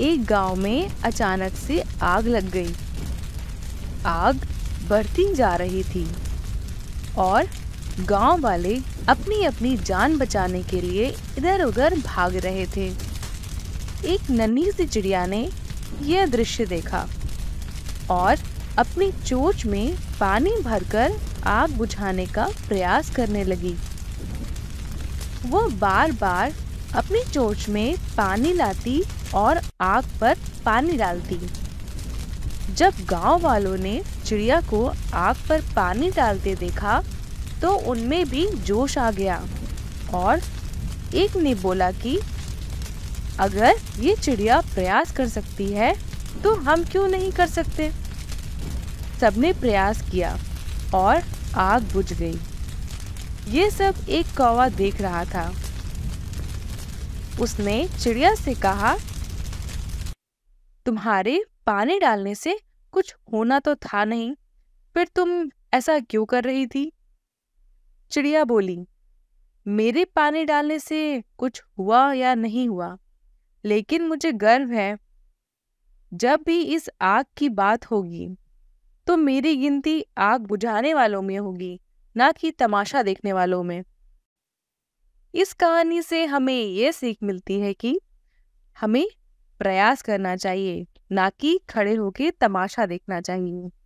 एक गांव में अचानक से आग लग गई आग बढ़ती जा रही थी और गांव वाले अपनी अपनी जान बचाने के लिए इधर उधर भाग रहे थे एक नन्ही सी चिड़िया ने यह दृश्य देखा और अपनी चोच में पानी भरकर आग बुझाने का प्रयास करने लगी वो बार बार अपनी चोच में पानी लाती और आग पर पानी डालती जब गांव वालों ने चिड़िया को आग पर पानी डालते देखा तो उनमें भी जोश आ गया और एक ने बोला कि अगर ये चिड़िया प्रयास कर सकती है तो हम क्यों नहीं कर सकते सबने प्रयास किया और आग बुझ गई ये सब एक कौवा देख रहा था उसने चिड़िया से कहा तुम्हारे पानी डालने से कुछ होना तो था नहीं फिर तुम ऐसा क्यों कर रही थी चिड़िया बोली मेरे पानी डालने से कुछ हुआ या नहीं हुआ लेकिन मुझे गर्व है जब भी इस आग की बात होगी तो मेरी गिनती आग बुझाने वालों में होगी ना कि तमाशा देखने वालों में इस कहानी से हमें ये सीख मिलती है कि हमें प्रयास करना चाहिए ना कि खड़े होके तमाशा देखना चाहिए